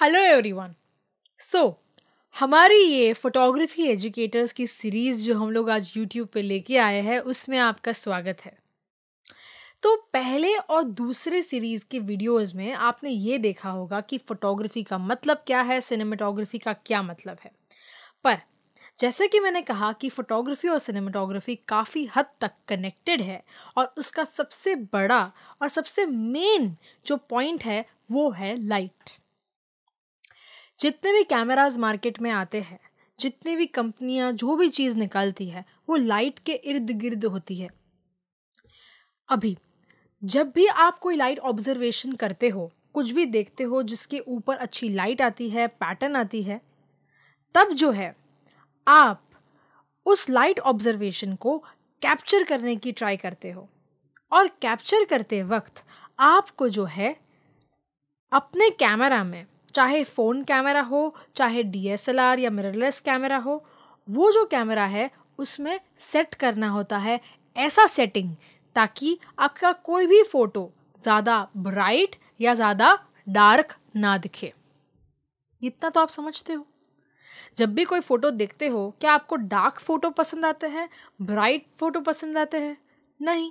Hello everyone so हमारी ये photography educators की सीरीज़ जो हम लोग आज यूट्यूब पे लेके आए हैं उसमें आपका स्वागत है तो पहले और दूसरे सीरीज़ के वीडियोस में आपने ये देखा होगा कि फ़ोटोग्राफी का मतलब क्या है सिनेमाटोग्राफी का क्या मतलब है पर जैसे कि मैंने कहा कि फ़ोटोग्राफी और सिनेमाटोग्राफी काफ़ी हद तक कनेक्टेड है और उसका सबसे बड़ा और सबसे मेन जो पॉइंट है वो है लाइट जितने भी कैमराज मार्केट में आते हैं जितनी भी कंपनियाँ जो भी चीज़ निकालती है वो लाइट के इर्द गिर्द होती है अभी जब भी आप कोई लाइट ऑब्जर्वेशन करते हो कुछ भी देखते हो जिसके ऊपर अच्छी लाइट आती है पैटर्न आती है तब जो है आप उस लाइट ऑब्जर्वेशन को कैप्चर करने की ट्राई करते हो और कैप्चर करते वक्त आपको जो है अपने कैमरा में चाहे फ़ोन कैमरा हो चाहे डी या मिररलेस कैमरा हो वो जो कैमरा है उसमें सेट करना होता है ऐसा सेटिंग ताकि आपका कोई भी फ़ोटो ज़्यादा ब्राइट या ज़्यादा डार्क ना दिखे इतना तो आप समझते हो जब भी कोई फ़ोटो देखते हो क्या आपको डार्क फ़ोटो पसंद आते हैं ब्राइट फ़ोटो पसंद आते हैं नहीं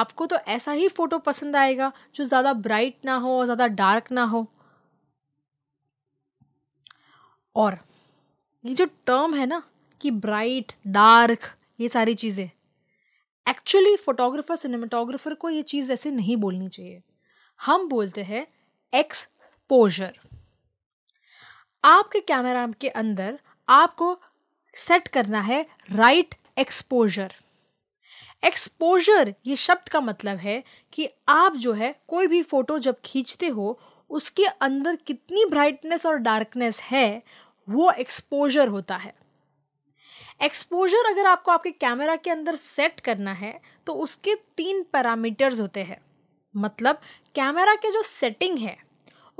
आपको तो ऐसा ही फ़ोटो पसंद आएगा जो ज़्यादा ब्राइट ना हो और ज़्यादा डार्क ना हो और ये जो टर्म है ना कि ब्राइट डार्क ये सारी चीज़ें एक्चुअली फोटोग्राफर सिनेमाटोग्राफर को ये चीज़ ऐसे नहीं बोलनी चाहिए हम बोलते हैं एक्सपोजर आपके कैमरा के अंदर आपको सेट करना है राइट एक्सपोजर एक्सपोजर ये शब्द का मतलब है कि आप जो है कोई भी फ़ोटो जब खींचते हो उसके अंदर कितनी ब्राइटनेस और डार्कनेस है वो एक्सपोजर होता है एक्सपोजर अगर आपको आपके कैमरा के अंदर सेट करना है तो उसके तीन पैरामीटर्स होते हैं मतलब कैमरा के जो सेटिंग है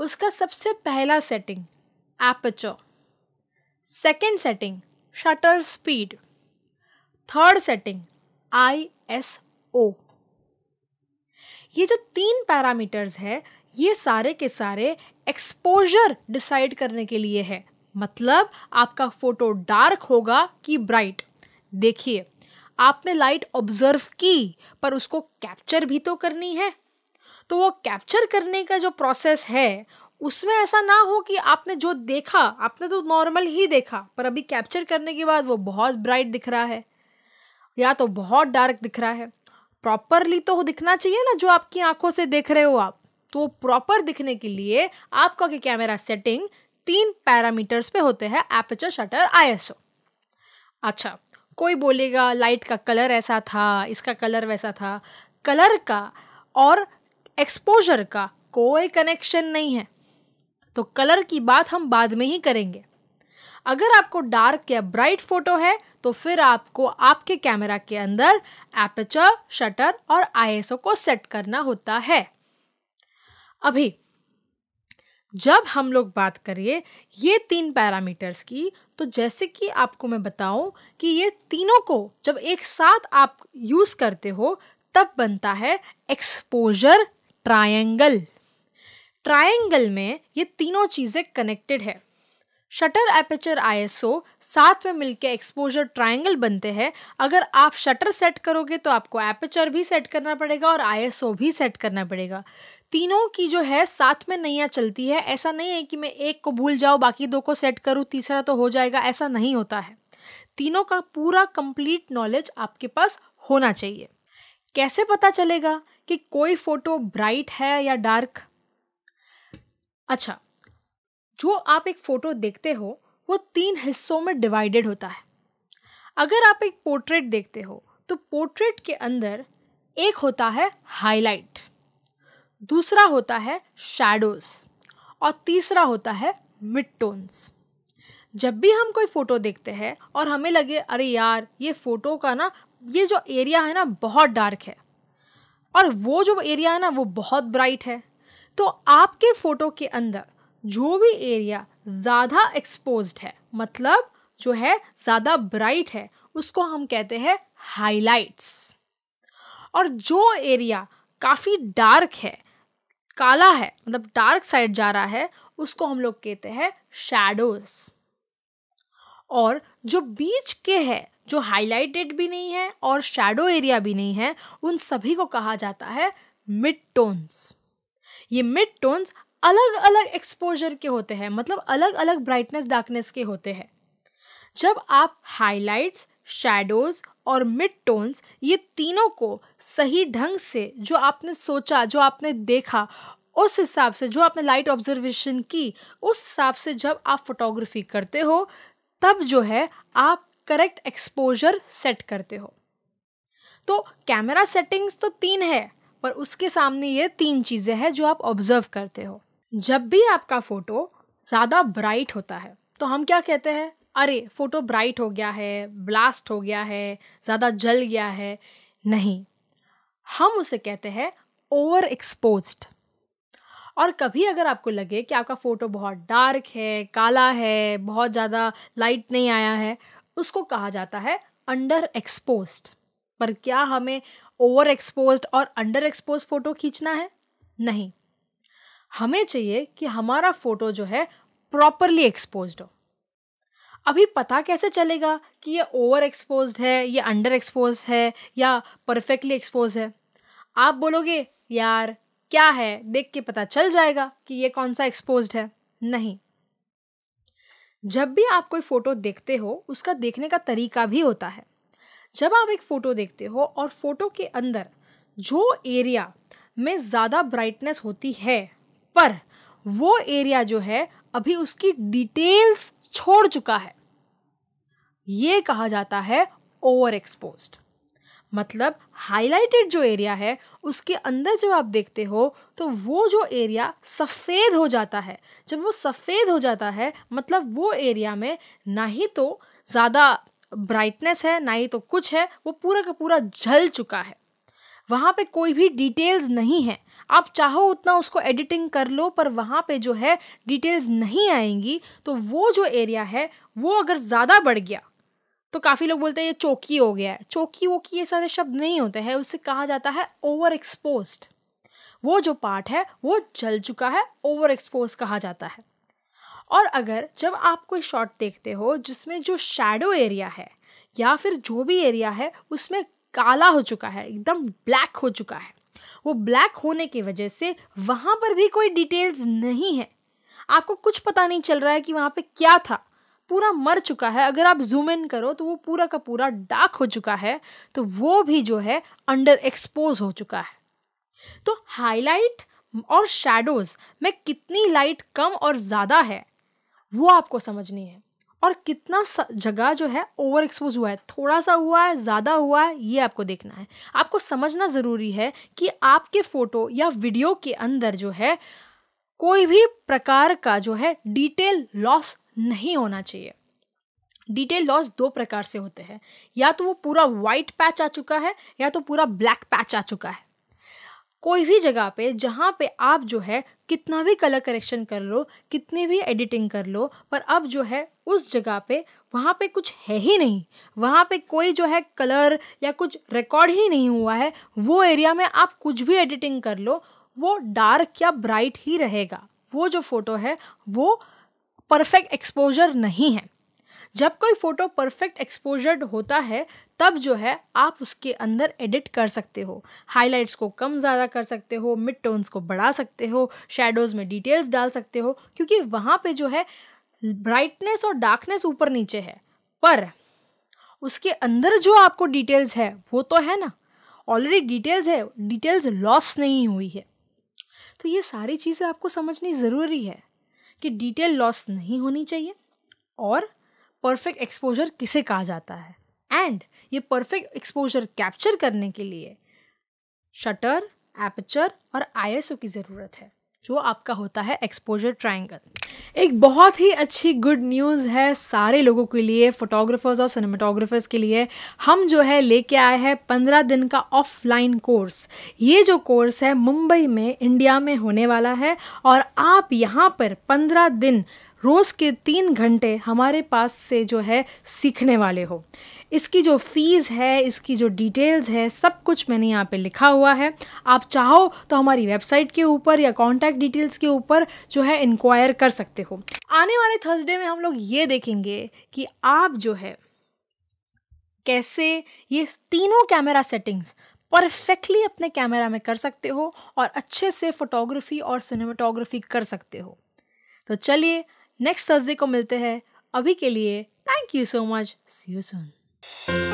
उसका सबसे पहला setting aperture second setting shutter speed third setting I S O ये जो तीन पैरामीटर्स है ये सारे के सारे एक्सपोजर डिसाइड करने के लिए है मतलब आपका फोटो डार्क होगा कि ब्राइट देखिए आपने लाइट ऑब्जर्व की पर उसको कैप्चर भी तो करनी है तो वो कैप्चर करने का जो प्रोसेस है उसमें ऐसा ना हो कि आपने जो देखा आपने तो नॉर्मल ही देखा पर अभी कैप्चर करने के बाद वो बहुत ब्राइट दिख रहा है या तो बहुत डार्क दिख रहा है प्रॉपरली तो दिखना चाहिए ना जो आपकी आंखों से देख रहे हो आप तो प्रॉपर दिखने के लिए आपका कैमरा सेटिंग तीन पैरामीटर्स पे होते हैं एपचर शटर आई अच्छा कोई बोलेगा लाइट का कलर ऐसा था इसका कलर वैसा था कलर का और एक्सपोजर का कोई कनेक्शन नहीं है तो कलर की बात हम बाद में ही करेंगे अगर आपको डार्क या ब्राइट फोटो है तो फिर आपको आपके कैमरा के अंदर एपचर शटर और आईएसओ को सेट करना होता है अभी जब हम लोग बात करिए ये तीन पैरामीटर्स की तो जैसे कि आपको मैं बताऊं कि ये तीनों को जब एक साथ आप यूज़ करते हो तब बनता है एक्सपोजर ट्रायंगल ट्रायंगल में ये तीनों चीज़ें कनेक्टेड है शटर एपेचर आईएसओ साथ में मिलकर एक्सपोजर ट्रायंगल बनते हैं अगर आप शटर सेट करोगे तो आपको एपेचर भी सेट करना पड़ेगा और आईएसओ भी सेट करना पड़ेगा तीनों की जो है साथ में नैया चलती है ऐसा नहीं है कि मैं एक को भूल जाऊँ बाकी दो को सेट करूँ तीसरा तो हो जाएगा ऐसा नहीं होता है तीनों का पूरा कंप्लीट नॉलेज आपके पास होना चाहिए कैसे पता चलेगा कि कोई फोटो ब्राइट है या डार्क अच्छा जो आप एक फ़ोटो देखते हो वो तीन हिस्सों में डिवाइडेड होता है अगर आप एक पोर्ट्रेट देखते हो तो पोर्ट्रेट के अंदर एक होता है हाईलाइट दूसरा होता है शेडोज़ और तीसरा होता है मिड टोन्स जब भी हम कोई फ़ोटो देखते हैं और हमें लगे अरे यार ये फ़ोटो का ना ये जो एरिया है ना बहुत डार्क है और वो जो एरिया है ना वो बहुत ब्राइट है तो आपके फ़ोटो के अंदर जो भी एरिया ज़्यादा एक्सपोज है मतलब जो है ज़्यादा ब्राइट है उसको हम कहते हैं हाइलाइट्स और जो एरिया काफ़ी डार्क है काला है मतलब डार्क साइड जा रहा है उसको हम लोग कहते हैं शेडोज और जो बीच के है जो हाईलाइटेड भी नहीं है और शेडो एरिया भी नहीं है उन सभी को कहा जाता है मिड टोन्स ये मिड टोन्स अलग अलग एक्सपोजर के होते हैं मतलब अलग अलग ब्राइटनेस डार्कनेस के होते हैं जब आप हाइलाइट्स शेडोज और मिड टोन्स ये तीनों को सही ढंग से जो आपने सोचा जो आपने देखा उस हिसाब से जो आपने लाइट ऑब्जर्वेशन की उस हिसाब से जब आप फोटोग्राफी करते हो तब जो है आप करेक्ट एक्सपोजर सेट करते हो तो कैमरा सेटिंग्स तो तीन है पर उसके सामने ये तीन चीज़ें हैं जो आप ऑब्जर्व करते हो जब भी आपका फ़ोटो ज़्यादा ब्राइट होता है तो हम क्या कहते हैं अरे फोटो ब्राइट हो गया है ब्लास्ट हो गया है ज़्यादा जल गया है नहीं हम उसे कहते हैं ओवर एक्सपोज्ड और कभी अगर आपको लगे कि आपका फ़ोटो बहुत डार्क है काला है बहुत ज़्यादा लाइट नहीं आया है उसको कहा जाता है अंडर एक्सपोज्ड पर क्या हमें ओवर एक्सपोज्ड और अंडर एक्सपोज फ़ोटो खींचना है नहीं हमें चाहिए कि हमारा फ़ोटो जो है प्रॉपरली एक्सपोज हो अभी पता कैसे चलेगा कि ये ओवर एक्सपोज है ये अंडर एक्सपोज है या परफेक्टली एक्सपोज है आप बोलोगे यार क्या है देख के पता चल जाएगा कि ये कौन सा एक्सपोज है नहीं जब भी आप कोई फ़ोटो देखते हो उसका देखने का तरीका भी होता है जब आप एक फ़ोटो देखते हो और फ़ोटो के अंदर जो एरिया में ज़्यादा ब्राइटनेस होती है पर वो एरिया जो है अभी उसकी डिटेल्स छोड़ चुका है ये कहा जाता है ओवर एक्सपोज मतलब हाईलाइटेड जो एरिया है उसके अंदर जब आप देखते हो तो वो जो एरिया सफ़ेद हो जाता है जब वो सफ़ेद हो जाता है मतलब वो एरिया में ना ही तो ज़्यादा ब्राइटनेस है ना ही तो कुछ है वो पूरा का पूरा झल चुका है वहाँ पे कोई भी डिटेल्स नहीं है आप चाहो उतना उसको एडिटिंग कर लो पर वहाँ पे जो है डिटेल्स नहीं आएंगी तो वो जो एरिया है वो अगर ज़्यादा बढ़ गया तो काफ़ी लोग बोलते हैं ये चौकी हो गया है चौकी वोकी ये सारे शब्द नहीं होते हैं उसे कहा जाता है ओवर एक्सपोज वो जो पार्ट है वो जल चुका है ओवर एक्सपोज कहा जाता है और अगर जब आप कोई शॉट देखते हो जिसमें जो शेडो एरिया है या फिर जो भी एरिया है उसमें काला हो चुका है एकदम ब्लैक हो चुका है वो ब्लैक होने की वजह से वहाँ पर भी कोई डिटेल्स नहीं है आपको कुछ पता नहीं चल रहा है कि वहाँ पे क्या था पूरा मर चुका है अगर आप जूम इन करो तो वो पूरा का पूरा डार्क हो चुका है तो वो भी जो है अंडर एक्सपोज हो चुका है तो हाईलाइट और शेडोज में कितनी लाइट कम और ज़्यादा है वो आपको समझनी है और कितना जगह जो है ओवर एक्सपोज हुआ है थोड़ा सा हुआ है ज़्यादा हुआ है ये आपको देखना है आपको समझना ज़रूरी है कि आपके फ़ोटो या वीडियो के अंदर जो है कोई भी प्रकार का जो है डिटेल लॉस नहीं होना चाहिए डिटेल लॉस दो प्रकार से होते हैं या तो वो पूरा वाइट पैच आ चुका है या तो पूरा ब्लैक पैच आ चुका है कोई भी जगह पे जहाँ पे आप जो है कितना भी कलर करेक्शन कर लो कितनी भी एडिटिंग कर लो पर अब जो है उस जगह पे वहाँ पे कुछ है ही नहीं वहाँ पे कोई जो है कलर या कुछ रिकॉर्ड ही नहीं हुआ है वो एरिया में आप कुछ भी एडिटिंग कर लो वो डार्क या ब्राइट ही रहेगा वो जो फ़ोटो है वो परफेक्ट एक्सपोजर नहीं है जब कोई फ़ोटो परफेक्ट एक्सपोजर्ड होता है तब जो है आप उसके अंदर एडिट कर सकते हो हाइलाइट्स को कम ज़्यादा कर सकते हो मिड टोन्स को बढ़ा सकते हो शेडोज़ में डिटेल्स डाल सकते हो क्योंकि वहाँ पे जो है ब्राइटनेस और डार्कनेस ऊपर नीचे है पर उसके अंदर जो आपको डिटेल्स है वो तो है ना ऑलरेडी डिटेल्स है डिटेल्स लॉस नहीं हुई है तो ये सारी चीज़ें आपको समझनी ज़रूरी है कि डिटेल लॉस नहीं होनी चाहिए और परफेक्ट एक्सपोजर किसे कहा जाता है एंड ये परफेक्ट एक्सपोजर कैप्चर करने के लिए शटर एपचर और आई की ज़रूरत है जो आपका होता है एक्सपोजर ट्रायंगल एक बहुत ही अच्छी गुड न्यूज़ है सारे लोगों के लिए फोटोग्राफर्स और सिनेमाटोग्राफर्स के लिए हम जो है लेके आए हैं पंद्रह दिन का ऑफलाइन कोर्स ये जो कोर्स है मुंबई में इंडिया में होने वाला है और आप यहाँ पर पंद्रह दिन रोज़ के तीन घंटे हमारे पास से जो है सीखने वाले हो इसकी जो फ़ीस है इसकी जो डिटेल्स है सब कुछ मैंने यहाँ पे लिखा हुआ है आप चाहो तो हमारी वेबसाइट के ऊपर या कॉन्टैक्ट डिटेल्स के ऊपर जो है इंक्वायर कर सकते हो आने वाले थर्सडे में हम लोग ये देखेंगे कि आप जो है कैसे ये तीनों कैमरा सेटिंग्स परफेक्टली अपने कैमरा में कर सकते हो और अच्छे से फोटोग्राफी और सिनेमाटोग्राफी कर सकते हो तो चलिए नेक्स्ट थर्सडे को मिलते हैं अभी के लिए thank you so much see you soon Thank you.